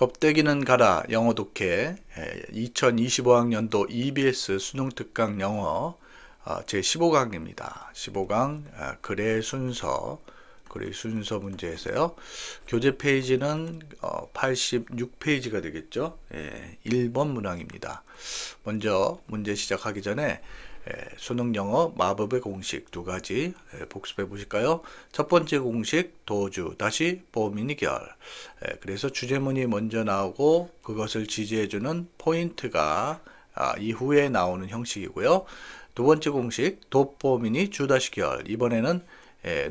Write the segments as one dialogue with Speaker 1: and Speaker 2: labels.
Speaker 1: 겁대기는 가라 영어 독해 2025학년도 예, EBS 수능 특강 영어 아, 제 15강입니다. 15강 아, 글의 순서 글의 순서 문제에서요. 교재 페이지는 86페이지가 어, 되겠죠. 1번 예, 문항입니다. 먼저 문제 시작하기 전에 예, 수능 영어 마법의 공식 두 가지 예, 복습해 보실까요? 첫 번째 공식 도주 다시 보미이결 예, 그래서 주제문이 먼저 나오고 그것을 지지해주는 포인트가 아, 이후에 나오는 형식이고요. 두 번째 공식 도포미니 주다시결 이번에는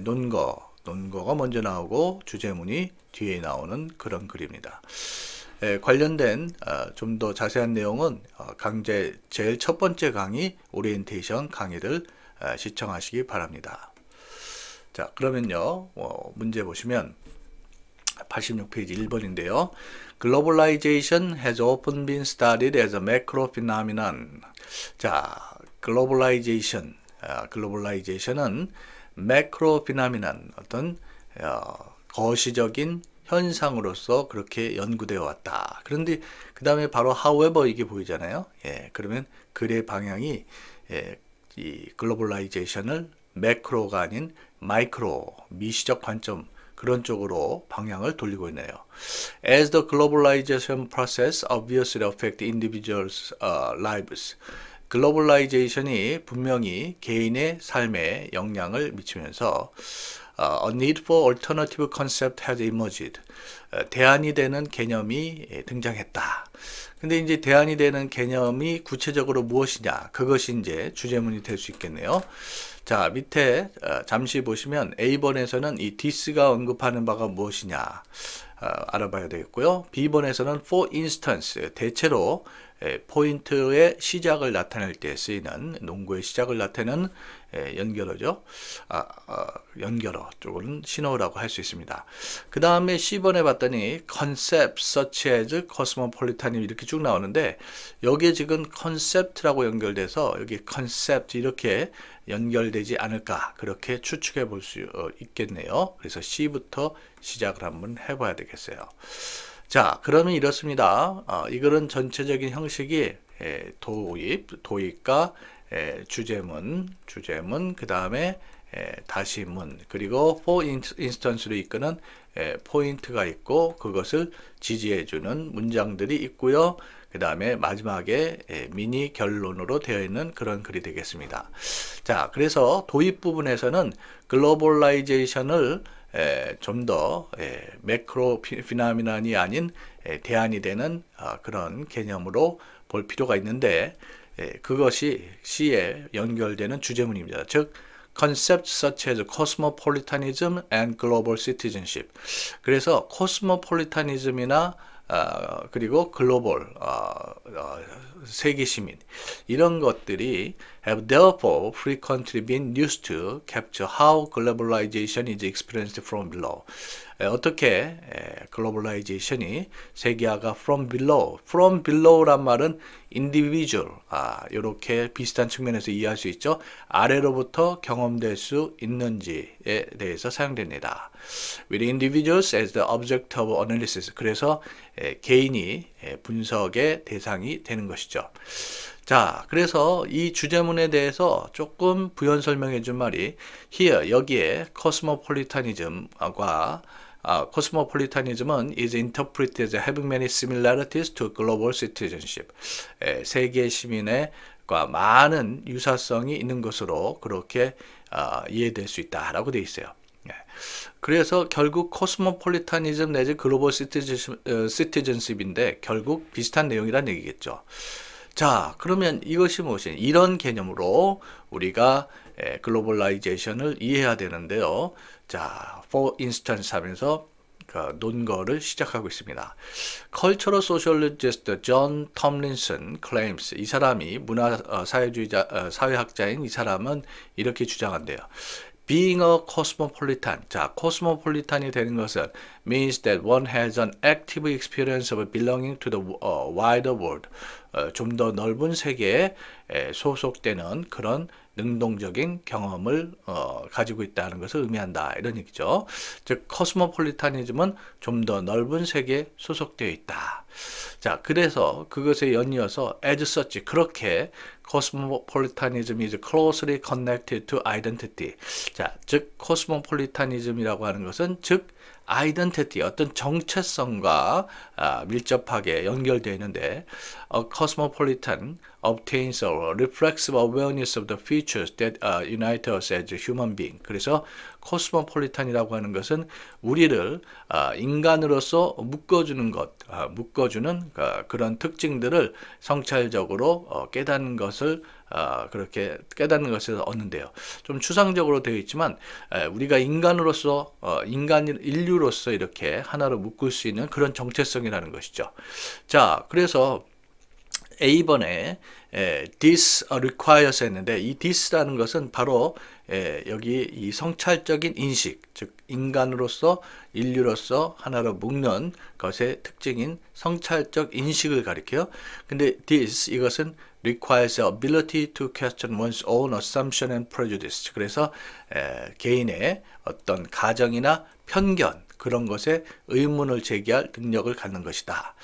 Speaker 1: 논거 논거가 먼저 나오고 주제문이 뒤에 나오는 그런 글입니다. 관련된 좀 더 자세한 내용은 강제 제일 첫 번째 강의 오리엔테이션 강의를 시청하시기 바랍니다. 자, 그러면요. 어, 문제 보시면 86페이지 1번인데요. Globalization has often been studied as a macro phenomenon. 자, globalization, 아, globalization은 macro phenomenon, 어떤 어, 거시적인 현상으로서 그렇게 연구되어 왔다. 그런데 그 다음에 바로 however 이게 보이잖아요. 예, 그러면 글의 방향이 예, 이 글로벌라이제이션을 매크로가 아닌 마이크로, 미시적 관점 그런 쪽으로 방향을 돌리고 있네요. As the globalization process obviously affect individuals' uh, lives. 글로벌라이제이션이 분명히 개인의 삶에 영향을 미치면서 어, A need for alternative concept has emerged. 어, 대안이 되는 개념이 예, 등장했다. 근데 이제 대안이 되는 개념이 구체적으로 무엇이냐? 그것이 이제 주제문이 될 수 있겠네요. 자, 밑에 어, 잠시 보시면 A번에서는 이 디스가 언급하는 바가 무엇이냐? 알아봐야 되겠고요. B번에서는 for instance, 대체로 예, 포인트의 시작을 나타낼 때 쓰이는 농구의 시작을 나타내는 예, 연결어죠. 아, 아, 연결어 쪽은 신호라고 할 수 있습니다. 그 다음에 10번에 봤더니 concept, such as, cosmopolitan 이렇게 쭉 나오는데 여기에 지금 concept라고 연결돼서 여기 concept 이렇게 연결되지 않을까 그렇게 추측해 볼수 어, 있겠네요. 그래서 C부터 시작을 한번 해봐야 되겠어요. 자 그러면 이렇습니다. 어, 이거는 전체적인 형식이 예, 도입, 도입과 주제문, 주제문, 그 다음에 다시 문, 그리고 포인 r i 스 s t a 이끄는 포인트가 있고 그것을 지지해주는 문장들이 있고요. 그 다음에 마지막에 미니 결론으로 되어 있는 그런 글이 되겠습니다. 자, 그래서 도입 부분에서는 글로벌라이제이션을 좀 더 매크로 피나미난이 아닌 대안이 되는 어, 그런 개념으로 볼 필요가 있는데 그것이 시에 연결되는 주제문입니다. 즉 concepts such as cosmopolitanism and global citizenship. 그래서 코스모폴리타니즘이나 어, 그리고 글로벌 어, 어, 세계 시민 이런 것들이 have therefore frequently been used to capture how globalization is experienced from below. 어떻게 글로벌라이제이션이 세계화가 from below, from below란 말은 individual, 아, 이렇게 비슷한 측면에서 이해할 수 있죠. 아래로부터 경험될 수 있는지에 대해서 사용됩니다. With individuals as the object of analysis. 그래서 개인이 예, 분석의 대상이 되는 것이죠. 자, 그래서 이 주제문에 대해서 조금 부연 설명해 준 말이 here 여기에 cosmopolitanism과 아, 코스모폴리타니즘은 is interpreted as having many similarities to global citizenship. 에, 예, 세계 시민과 많은 유사성이 있는 것으로 그렇게 어, 이해될 수 있다라고 되어 있어요. 예. 그래서 결국 코스모폴리타니즘 내지 글로벌 어, 시티즌십인데 결국 비슷한 내용이란 얘기겠죠. 자, 그러면 이것이 무엇이냐? 이런 개념으로 우리가 예, 글로벌라이제이션을 이해해야 되는데요. 자, for instance 하면서 그 논거를 시작하고 있습니다. Cultural sociologist John Tomlinson claims 이 사람이 문화 어, 사회주의자 어, 사회학자인 이 사람은 이렇게 주장한대요. being a cosmopolitan. 자, cosmopolitan이 되는 것은 means that one has an active experience of belonging to the uh, wider world. 어, 좀 더 넓은 세계에 에, 소속되는 그런 능동적인 경험을 어, 가지고 있다는 것을 의미한다 이런 얘기죠. 즉 커스모폴리타니즘은 좀 더 넓은 세계에 소속되어 있다. 자 그래서 그것에 연이어서 as such 그렇게 Cosmopolitanism is closely connected to identity. 자, 즉 Cosmopolitanism이라고 하는 것은 즉 아이덴티티 어떤 정체성과 아, 밀접하게 연결되어 있는데 a cosmopolitan obtains a reflexive awareness of the features that uh, unite us as human being. 그래서 코스모폴리탄이라고 하는 것은 우리를 아, 인간으로서 묶어주는 것, 아, 묶어주는 아, 그런 특징들을 성찰적으로 어, 깨닫는 것을 그렇게 깨닫는 것에서 얻는데요. 좀 추상적으로 되어 있지만 우리가 인간으로서 어, 인간 인류로서 이렇게 하나로 묶을 수 있는 그런 정체성이라는 것이죠. 자, 그래서 A번에 에, this requires 했는데 이 this라는 것은 바로 에, 여기 이 성찰적인 인식, 즉 인간으로서 인류로서 하나로 묶는 것의 특징인 성찰적 인식을 가리켜요. 근데 this 이것은 requires ability to question one's own assumption and prejudice. 그래서 에, 개인의 어떤 가정이나 편견 그런 것에 의문을 제기할 능력을 갖는 것이다.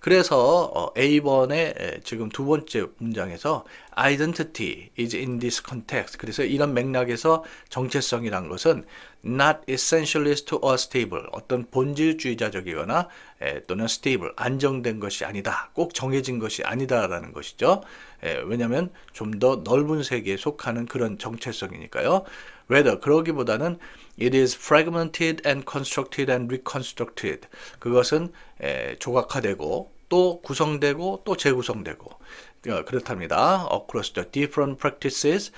Speaker 1: 그래서 어, A번의 지금 두 번째 문장에서 identity is in this context. 그래서 이런 맥락에서 정체성이란 것은 not essentialist or stable. 어떤 본질주의자적이거나 또는 stable, 안정된 것이 아니다. 꼭 정해진 것이 아니다라는 것이죠. 왜냐하면 좀 더 넓은 세계에 속하는 그런 정체성이니까요. rather 그러기보다는 it is fragmented and constructed and reconstructed 그것은 조각화되고 또 구성되고 또 재구성되고 어, 그렇답니다. Across the different practices,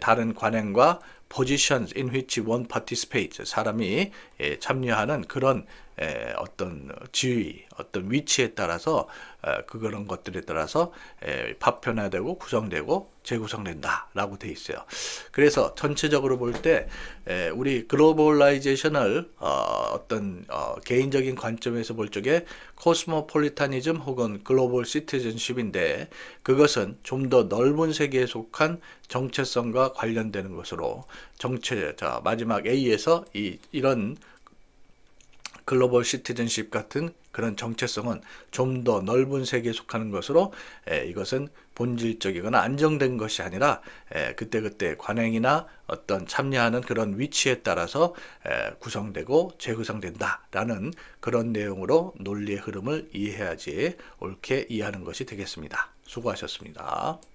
Speaker 1: 다른 관행과 positions in which one participates, 사람이 참여하는 그런 어떤 지위, 어떤 위치에 따라서 어, 그런 것들에 따라서 파편화되고 구성되고 재구성된다라고 돼 있어요. 그래서 전체적으로 볼 때 우리 글로벌라이제이션을 어, 어떤 개인적인 관점에서 볼 적에 코스모폴리타니즘 혹은 글로벌 시티즌십인데 그 그것은 좀 더 넓은 세계에 속한 정체성과 관련되는 것으로 정체 자 마지막 A에서 이 이런 글로벌 시티즌십 같은 그런 정체성은 좀 더 넓은 세계에 속하는 것으로 에, 이것은 본질적이거나 안정된 것이 아니라 에, 그때그때 관행이나 어떤 참여하는 그런 위치에 따라서 에, 구성되고 재구성된다라는 그런 내용으로 논리의 흐름을 이해해야지 옳게 이해하는 것이 되겠습니다. 수고하셨습니다.